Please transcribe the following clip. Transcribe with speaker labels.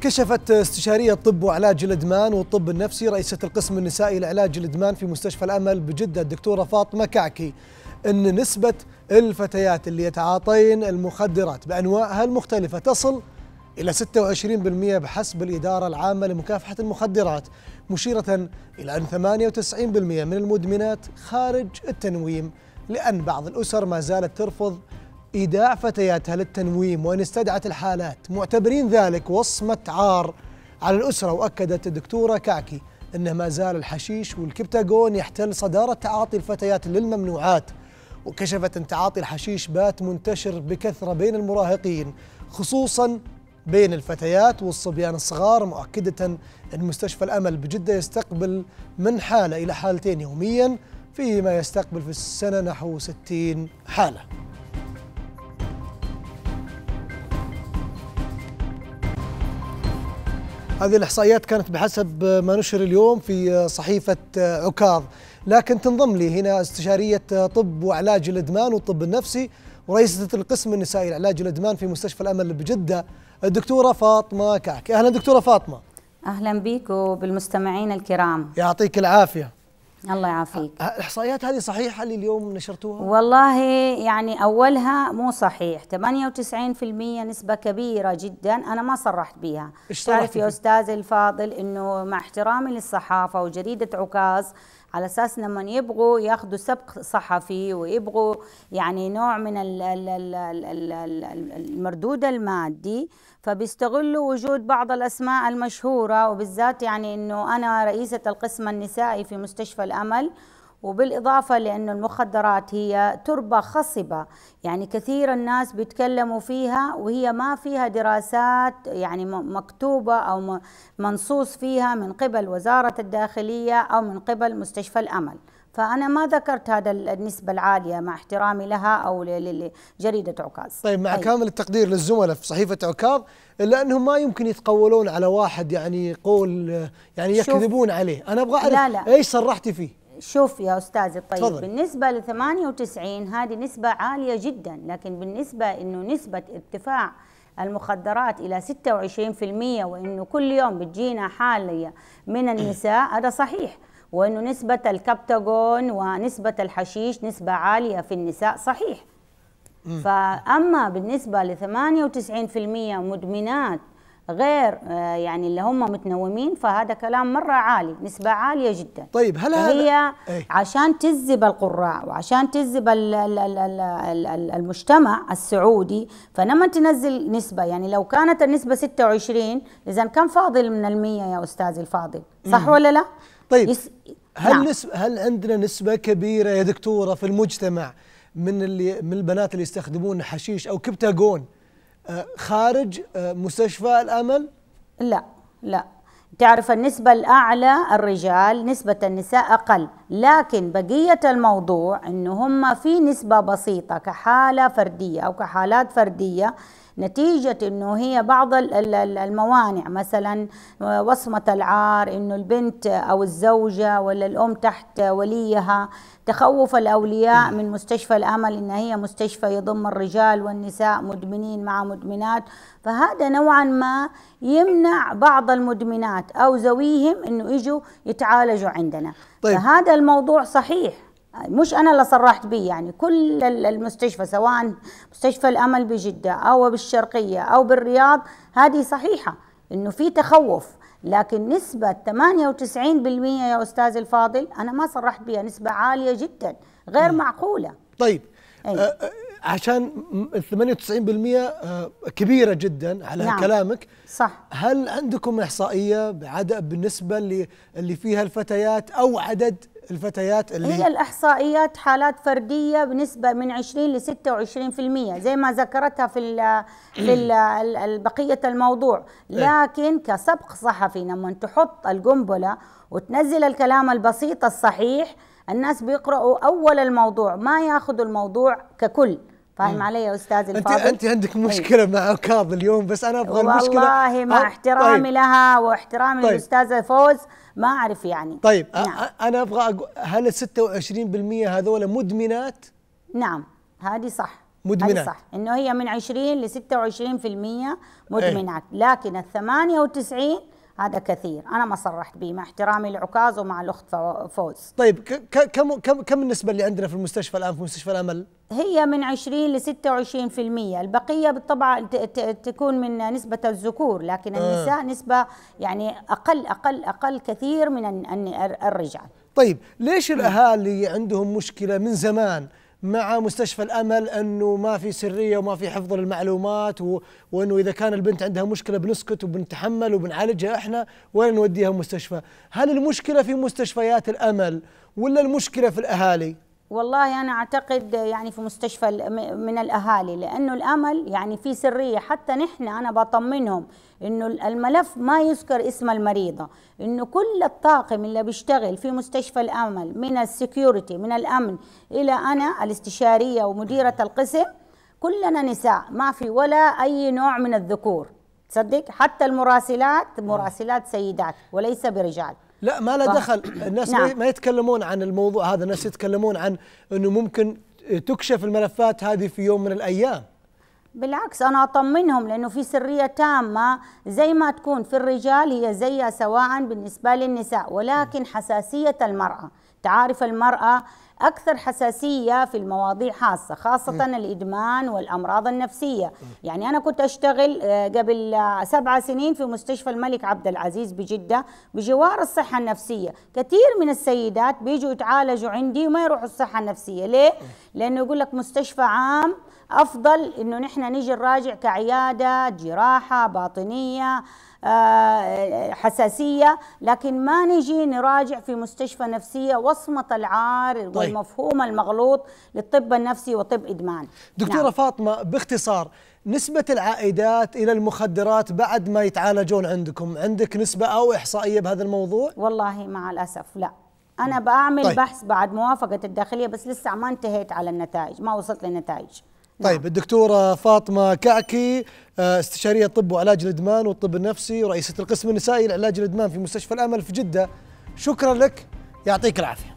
Speaker 1: كشفت استشارية طب وعلاج الإدمان والطب النفسي رئيسة القسم النسائي لعلاج الإدمان في مستشفى الأمل بجدة الدكتورة فاطمة كعكي أن نسبة الفتيات اللي يتعاطين المخدرات بأنواعها المختلفة تصل إلى 26% بحسب الإدارة العامة لمكافحة المخدرات مشيرة إلى أن 98% من المدمنات خارج التنويم لأن بعض الأسر ما زالت ترفض إيداع فتياتها للتنويم وإن استدعت الحالات معتبرين ذلك وصمة عار على الأسرة وأكدت الدكتورة كعكي أنه ما زال الحشيش والكبتاجون يحتل صدارة تعاطي الفتيات للممنوعات وكشفت أن تعاطي الحشيش بات منتشر بكثرة بين المراهقين خصوصا بين الفتيات والصبيان الصغار مؤكدة أن مستشفى الأمل بجدة يستقبل من حالة إلى حالتين يوميا فيما يستقبل في السنة نحو 60 حالة هذه الإحصائيات كانت بحسب ما نشر اليوم في صحيفة عكاظ لكن تنضم لي هنا استشارية طب وعلاج الإدمان والطب النفسي ورئيسة القسم النسائي لعلاج الإدمان في مستشفى الأمل بجدة الدكتورة فاطمة كعك أهلا دكتورة فاطمة
Speaker 2: أهلا بك وبالمستمعين الكرام يعطيك العافية الله يعافيك الاحصائيات هذه صحيحه اللي اليوم نشرتوها والله يعني اولها مو صحيح 98% نسبه كبيره جدا انا ما صرحت بها تعرف يا استاذ الفاضل انه مع احترامي للصحافه وجريده عكاظ على اساس لما يبغوا ياخذوا سبق صحفي ويبغوا يعني نوع من المردود المادي فبيستغلوا وجود بعض الاسماء المشهوره وبالذات يعني انه انا رئيسه القسم النسائي في مستشفى الامل وبالإضافة لأن المخدرات هي تربة خصبة يعني كثير الناس بيتكلموا فيها وهي ما فيها دراسات يعني مكتوبة أو منصوص فيها من قبل وزارة الداخلية أو من قبل مستشفى الأمل فأنا ما ذكرت هذا النسبة العالية مع احترامي لها أو لجريدة عكاظ طيب مع أي. طيب. كامل
Speaker 1: التقدير للزملاء في صحيفة عكاظ إلا أنهم ما يمكن يتقولون على واحد يعني قول يعني يكذبون عليه أنا أبغى أعرف لا لا. إيش صرحتي فيه
Speaker 2: شوف يا استاذ الطيب فضل. بالنسبه ل 98 هذه نسبه عاليه جدا لكن بالنسبه انه نسبه ارتفاع المخدرات الى 26% وانه كل يوم بتجينا حاليه من النساء هذا صحيح وانه نسبه الكبتاجون ونسبه الحشيش نسبه عاليه في النساء صحيح فاما بالنسبه ل 98% مدمنات غير آه، يعني اللي هم متنومين فهذا كلام مره عالي نسبه عاليه جدا طيب هل هي إيه. عشان تجذب القراء وعشان تجذب المجتمع السعودي فلما تنزل نسبه يعني لو كانت النسبه 26 اذا كم فاضل من المية يا استاذي الفاضل صح ولا لا طيب يس... هل نعم. نسب...
Speaker 1: هل عندنا نسبه كبيره يا دكتوره في المجتمع من اللي من البنات اللي يستخدمون حشيش او كبتاجون خارج مستشفى الامل؟
Speaker 2: لا لا تعرف النسبة الأعلى الرجال نسبة النساء أقل لكن بقية الموضوع أنه هم في نسبة بسيطة كحالة فردية أو كحالات فردية نتيجة أنه هي بعض الموانع مثلا آه، وصمة العار أنه البنت أو الزوجة ولا الأم تحت وليها تخوف الأولياء من مستشفى الأمل إن هي مستشفى يضم الرجال والنساء مدمنين مع مدمنات فهذا نوعا ما يمنع بعض المدمنات أو زويهم أنه يجوا يتعالجوا عندنا طيب. فهذا الموضوع صحيح مش انا اللي صرحت به يعني كل المستشفى سواء مستشفى الامل بجده او بالشرقيه او بالرياض هذه صحيحه انه في تخوف لكن نسبة 98% يا أستاذ الفاضل أنا ما صرحت بها نسبة عالية جدا غير م. معقولة طيب إيه. أه،
Speaker 1: عشان 98% آه، كبيره جدا على نعم. كلامك صح هل عندكم احصائيه بعد بالنسبه اللي اللي فيها الفتيات او عدد الفتيات اللي هي
Speaker 2: الاحصائيات حالات فرديه بنسبه من 20 ل 26% زي ما ذكرتها في في بقيه الموضوع إيه. لكن كسبق صحفي لما تحط القنبله وتنزل الكلام البسيط الصحيح الناس بيقرأوا أول الموضوع ما ياخذوا الموضوع ككل فاهم علي يا استاذ الفاضل انت انت عندك طيب. مشكله
Speaker 1: مع عكاظ اليوم بس انا ابغى المشكله والله مع أه؟ احترامي طيب.
Speaker 2: لها واحترامي طيب. للاستاذه فوز ما اعرف يعني طيب نعم. انا ابغى أقول هل 26% هذول مدمنات؟ نعم هذه صح مدمنات صح انه هي من 20 ل 26% إيه. مدمنات لكن ال 98 هذا كثير انا ما صرحت به مع احترامي لعكاز ومع الاخت فوز
Speaker 1: طيب كم كم كم النسبه اللي عندنا في المستشفى الان في مستشفى الامل
Speaker 2: هي من 20 ل 26% البقيه بالطبع تكون من نسبه الذكور لكن آه. النساء آه. نسبه يعني اقل اقل اقل كثير من الرجال
Speaker 1: طيب ليش الاهالي عندهم مشكله من زمان مع مستشفى الامل انه ما في سريه وما في حفظ للمعلومات و... وانه اذا كان البنت عندها مشكله بنسكت وبنتحمل وبنعالجها احنا ولا نوديها مستشفى، هل المشكله في مستشفيات الامل ولا المشكله في الاهالي؟
Speaker 2: والله أنا أعتقد يعني في مستشفى من الأهالي لأنه الأمل يعني في سرية حتى نحن أنا بطمنهم إنه الملف ما يذكر اسم المريضة إنه كل الطاقم اللي بيشتغل في مستشفى الأمل من السكيورتي من الأمن إلى أنا الاستشارية ومديرة القسم كلنا نساء ما في ولا أي نوع من الذكور تصدق حتى المراسلات مراسلات سيدات وليس برجال
Speaker 1: لا ما له دخل الناس نعم.
Speaker 2: ما يتكلمون
Speaker 1: عن الموضوع هذا الناس يتكلمون عن انه ممكن تكشف الملفات هذه في يوم من
Speaker 2: الايام بالعكس انا اطمنهم لانه في سريه تامه زي ما تكون في الرجال هي زيها سواء بالنسبه للنساء ولكن حساسيه المراه تعرف المرأة أكثر حساسية في المواضيع حاسة خاصة م. الإدمان والأمراض النفسية م. يعني أنا كنت أشتغل آه، قبل سبعة سنين في مستشفى الملك عبد العزيز بجدة بجوار الصحة النفسية كثير من السيدات بيجوا يتعالجوا عندي وما يروحوا الصحة النفسية ليه؟ لأنه يقول لك مستشفى عام أفضل أنه نحن نيجي نراجع كعيادة جراحة باطنية آه، حساسيه لكن ما نجي نراجع في مستشفى نفسيه وصمه العار طيب. والمفهوم المغلوط للطب النفسي وطب ادمان دكتوره نعم. فاطمه باختصار نسبة العائدات إلى المخدرات بعد ما يتعالجون عندكم عندك نسبة أو إحصائية بهذا الموضوع؟ والله مع الأسف لا أنا بعمل طيب. بحث بعد موافقة الداخلية بس لسه ما انتهيت على النتائج ما وصلت للنتائج
Speaker 1: نعم. طيب الدكتورة فاطمة كعكي آه، استشارية طب وعلاج الإدمان والطب النفسي ورئيسة القسم النسائي لعلاج الإدمان في مستشفى الأمل في جدة شكرا لك يعطيك العافية